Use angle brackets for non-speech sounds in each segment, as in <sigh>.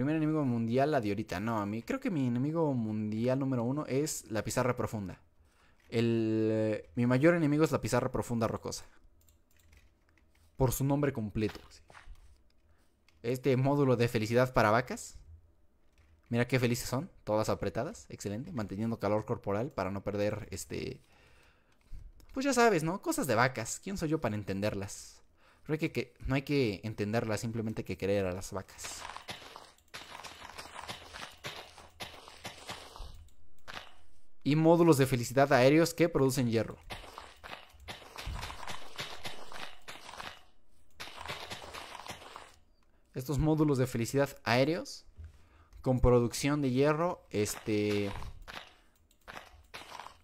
Primer enemigo mundial, la de ahorita. No, a mí creo que mi enemigo mundial número uno es la pizarra profunda. El, eh, mi mayor enemigo es la pizarra profunda rocosa. Por su nombre completo. Este módulo de felicidad para vacas. Mira qué felices son, todas apretadas, excelente, manteniendo calor corporal para no perder este... Pues ya sabes, ¿no? Cosas de vacas, ¿quién soy yo para entenderlas? Creo que, no hay que entenderlas, simplemente hay que querer a las vacas. y módulos de felicidad aéreos que producen hierro. Estos módulos de felicidad aéreos con producción de hierro, este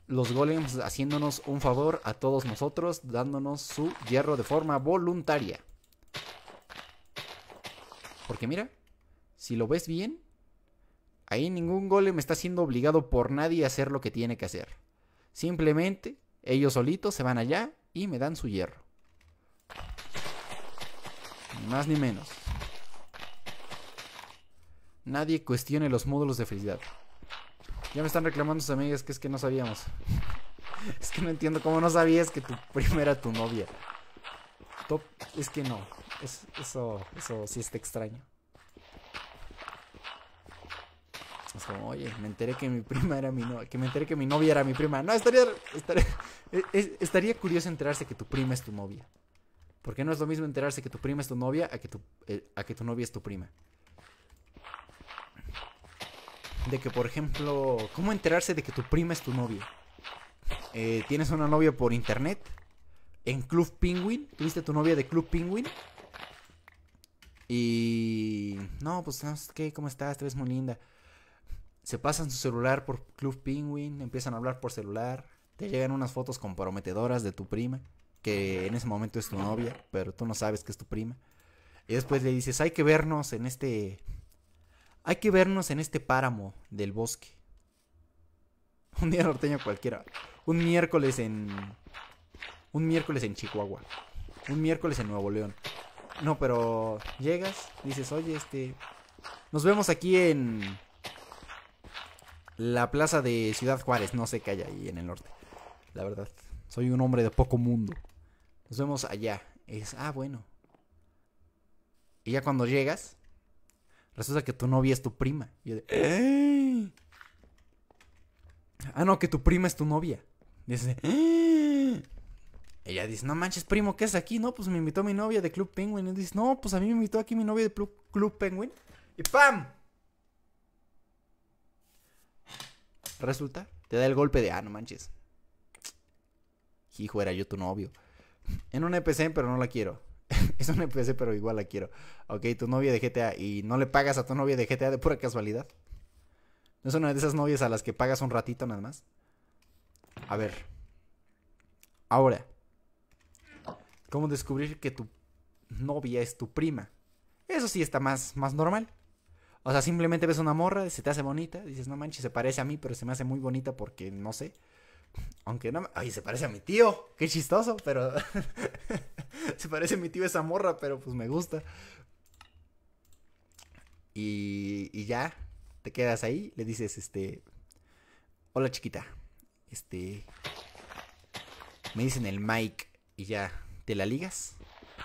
los golems haciéndonos un favor a todos nosotros, dándonos su hierro de forma voluntaria. Porque mira, si lo ves bien, Ahí ningún me está siendo obligado por nadie a hacer lo que tiene que hacer. Simplemente ellos solitos se van allá y me dan su hierro. Ni más ni menos. Nadie cuestione los módulos de felicidad. Ya me están reclamando sus amigas que es que no sabíamos. <laughs> es que no entiendo cómo no sabías que tu prima era tu novia. es que no. Es, eso, eso sí está extraño. oye, me enteré que mi <laughs> prima era mi novia, que me enteré que mi novia era mi prima. No, estaría, e, e, estaría, curioso enterarse que tu prima es tu novia. Porque no es lo mismo enterarse que tu prima es tu novia a que tu, eh, a que tu novia es tu prima. De que, por ejemplo, ¿cómo enterarse de que tu prima es tu novia? Eh, ¿Tienes una novia por internet? ¿En Club Penguin? ¿Tuviste tu novia de Club Penguin? Y... No, pues, ¿qué? ¿Cómo estás? Te ves muy linda se pasan su celular por Club Penguin, empiezan a hablar por celular, te llegan unas fotos comprometedoras de tu prima, que en ese momento es tu novia, pero tú no sabes que es tu prima. Y después le dices, hay que vernos en este... Hay que vernos en este páramo del bosque. <laughs> Un día norteño cualquiera. Un miércoles en... Un miércoles en Chihuahua. Un miércoles en Nuevo León. No, pero llegas, dices, oye, este... Nos vemos aquí en la plaza de Ciudad Juárez. No sé qué hay ahí en el norte. La verdad. Soy un hombre de poco mundo. Nos vemos allá. Es, ah, bueno. Y ya cuando llegas, resulta que tu novia es tu prima. Y yo de, Ah, no, que tu prima es tu novia. dice, Ella dice, no manches, primo, ¿qué es aquí? No, pues me invitó mi novia de Club Penguin. Y dice, no, pues a mí me invitó aquí mi novia de Club Penguin. Y ¡pam! resulta, te da el golpe de, ah, no manches. Hijo, era yo tu novio. En un NPC, e pero no la quiero. <laughs> es un NPC, e pero igual la quiero. Ok, tu novia de GTA. ¿Y no le pagas a tu novia de GTA de pura casualidad? ¿No es una de esas novias a las que pagas un ratito nada más? A ver. Ahora. ¿Cómo descubrir que tu novia es tu prima? Eso sí está más, más normal. O sea, simplemente ves una morra, se te hace bonita, dices, no manches, se parece a mí, pero se me hace muy bonita porque no sé. Aunque no, ay, se parece a mi tío, qué chistoso, pero <laughs> se parece a mi tío esa morra, pero pues me gusta. Y, ya, te quedas ahí, le dices, este, hola chiquita, este, me dicen el Mike y ya, te la ligas,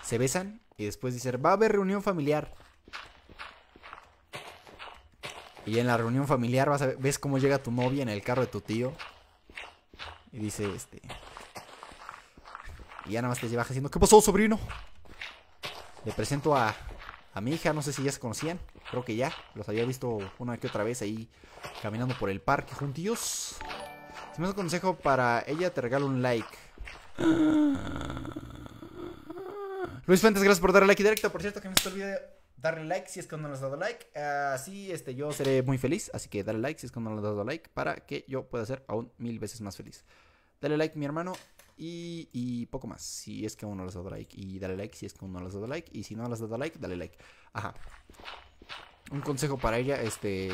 se besan y después dicen, va a haber reunión familiar. Y en la reunión familiar vas ves cómo llega tu novia en el carro de tu tío. Y dice, este... Y ya nada más te llevas diciendo, ¿qué pasó, sobrino? Le presento a, mi hija, no sé si ya se conocían, creo que ya, los había visto una que otra vez ahí caminando por el parque juntillos. Si me hace un consejo para ella, te regalo un like. <gasps> Luis Fuentes, gracias por darle like directo, por cierto que me está el darle like si es que no le has dado like. Así este, yo seré muy feliz. Así que dale like si es que no le has dado like para que yo pueda ser aún mil veces más feliz. Dale like, mi hermano. Y, y poco más, si es que aún no le has dado like. Y dale like si es que aún no le has dado like. Y si no le has dado like, dale like. Ajá. Un consejo para ella, este...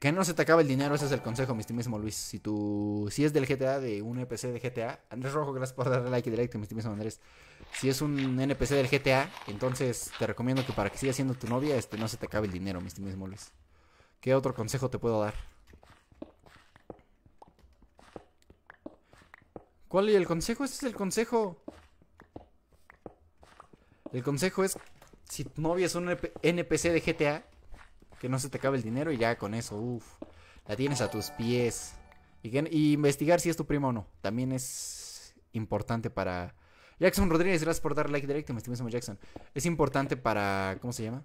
Que no se te acabe el dinero, ese es el consejo, mi estimísimo Luis. Si tú, si es del GTA, de un EPC de GTA, Andrés Rojo, gracias por darle like y directo, mi estimísimo Andrés si es un NPC del GTA, entonces te recomiendo que para que siga siendo tu novia, este, no se te acabe el dinero, mis mismos Moles. ¿Qué otro consejo te puedo dar? ¿Cuál es el consejo? Este es el consejo. El consejo es, si tu novia es un NPC de GTA, que no se te acabe el dinero y ya con eso, uff, la tienes a tus pies. Y, y investigar si es tu prima o no, también es importante para Jackson Rodríguez, gracias por dar like directo, mi estimísimo Jackson. Es importante para. ¿Cómo se llama?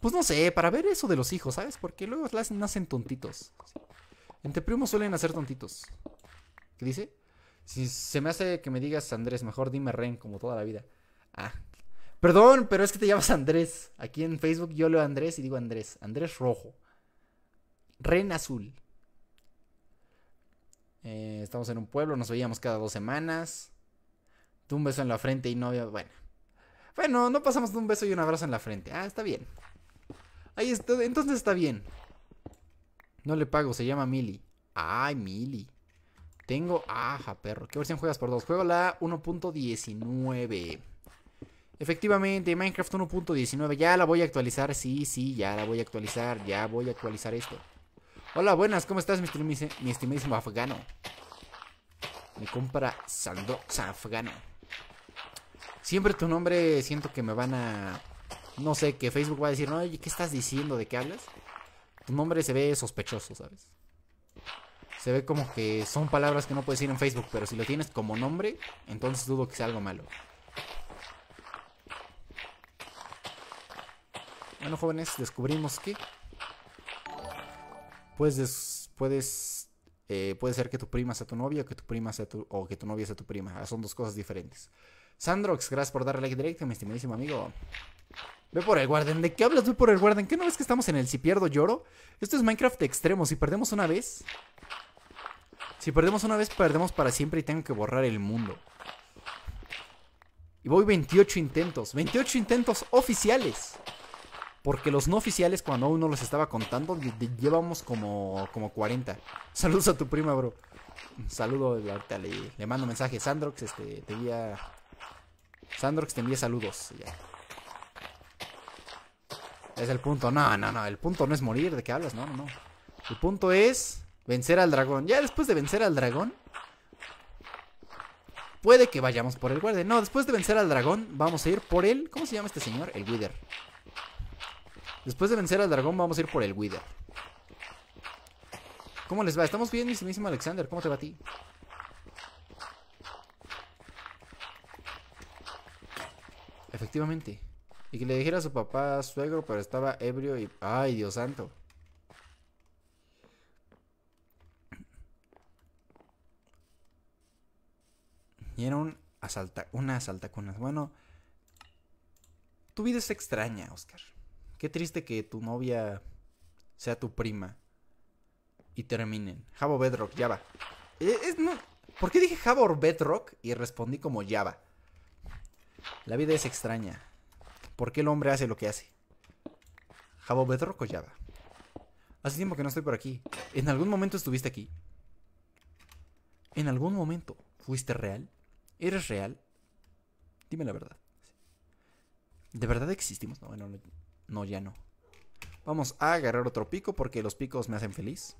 Pues no sé, para ver eso de los hijos, ¿sabes? Porque luego las nacen tontitos. Entre primos suelen nacer tontitos. ¿Qué dice? Si se me hace que me digas Andrés, mejor dime Ren, como toda la vida. Ah. Perdón, pero es que te llamas Andrés. Aquí en Facebook yo leo Andrés y digo Andrés. Andrés rojo. Ren azul. Eh, estamos en un pueblo, nos veíamos cada dos semanas. un beso en la frente y no Bueno. Bueno, no pasamos de un beso y un abrazo en la frente. Ah, está bien. Ahí está. Entonces está bien. No le pago, se llama Mili. Ay, Mili. Tengo. aja perro. ¿Qué versión juegas por dos? Juego la 1.19. Efectivamente, Minecraft 1.19. Ya la voy a actualizar. Sí, sí, ya la voy a actualizar. Ya voy a actualizar esto. Hola, buenas, ¿cómo estás, mi, estimadísimo afgano? Me compra Sandox afgano. Siempre tu nombre siento que me van a... No sé, que Facebook va a decir, no, oye, ¿qué estás diciendo? ¿De qué hablas? Tu nombre se ve sospechoso, ¿sabes? Se ve como que son palabras que no puedes decir en Facebook, pero si lo tienes como nombre, entonces dudo que sea algo malo. Bueno, jóvenes, descubrimos que puedes, puedes eh, puede ser que tu prima sea tu novia o que tu prima sea tu, o que tu novia sea tu prima. Ah, son dos cosas diferentes. Sandrox, gracias por darle like directo, mi estimadísimo amigo. Ve por el guarden. ¿De qué hablas? Ve por el guarden. ¿Qué no ves que estamos en el si pierdo lloro? Esto es Minecraft extremo. Si perdemos una vez. Si perdemos una vez, perdemos para siempre y tengo que borrar el mundo. Y voy 28 intentos. 28 intentos oficiales. Porque los no oficiales, cuando uno los estaba contando, llevamos como, como 40. <laughs> Saludos a tu prima, bro. Saludo, le, mando mensaje. Sandrox, este, te envía. Sandrox te envía saludos. Es el punto. No, no, no. El punto no es morir. ¿De qué hablas? No, no, no. El punto es vencer al dragón. Ya después de vencer al dragón. Puede que vayamos por el guardia. No, después de vencer al dragón, vamos a ir por el. ¿Cómo se llama este señor? El Wither. Después de vencer al dragón, vamos a ir por el Wither. ¿Cómo les va? ¿Estamos bien, mi Alexander? ¿Cómo te va a ti? Efectivamente. Y que le dijera a su papá suegro, pero estaba ebrio y... ¡Ay, Dios santo! Y era un asalta... una asaltacunas. Bueno, tu vida es extraña, Oscar. Qué triste que tu novia sea tu prima. Y terminen. Jabo Bedrock, Java. E, es, ¿Por qué dije Jabo Bedrock y respondí como Java? La vida es extraña. ¿Por qué el hombre hace lo que hace? Jabo Bedrock o Java. Hace tiempo que no estoy por aquí. ¿En algún momento estuviste aquí? ¿En algún momento fuiste real? ¿Eres real? Dime la verdad. ¿De verdad existimos? No, no, no, ya no. Vamos a agarrar otro pico porque los picos me hacen feliz.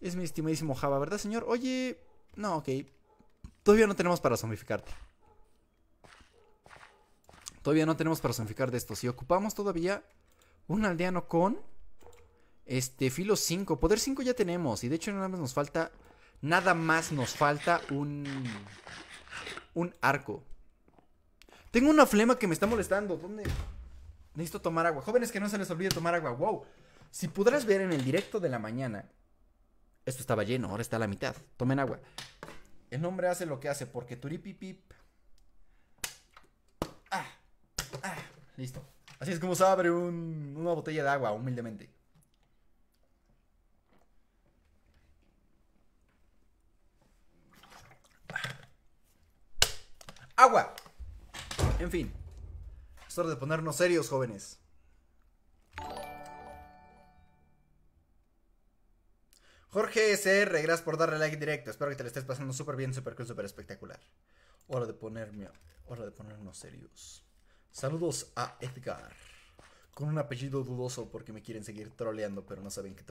Es mi estimadísimo Java, ¿verdad, señor? Oye, no, ok. Todavía no tenemos para zombificarte. Todavía no tenemos para zombificar de esto. Si ocupamos todavía un aldeano con este filo 5. Poder 5 ya tenemos. Y de hecho nada más nos falta... Nada más nos falta un... Un arco. Tengo una flema que me está molestando. ¿Dónde? Necesito tomar agua. Jóvenes, que no se les olvide tomar agua. Wow. Si pudieras ver en el directo de la mañana, esto estaba lleno, ahora está a la mitad. Tomen agua. El hombre hace lo que hace, porque turipipip. Ah, ah, listo. Así es como se abre una botella de agua, humildemente. En fin. Es hora de ponernos serios, jóvenes. Jorge SR, gracias por darle like directo. Espero que te lo estés pasando súper bien, súper cool, súper espectacular. Hora de ponerme, hora de ponernos serios. Saludos a Edgar. Con un apellido dudoso porque me quieren seguir troleando, pero no saben qué.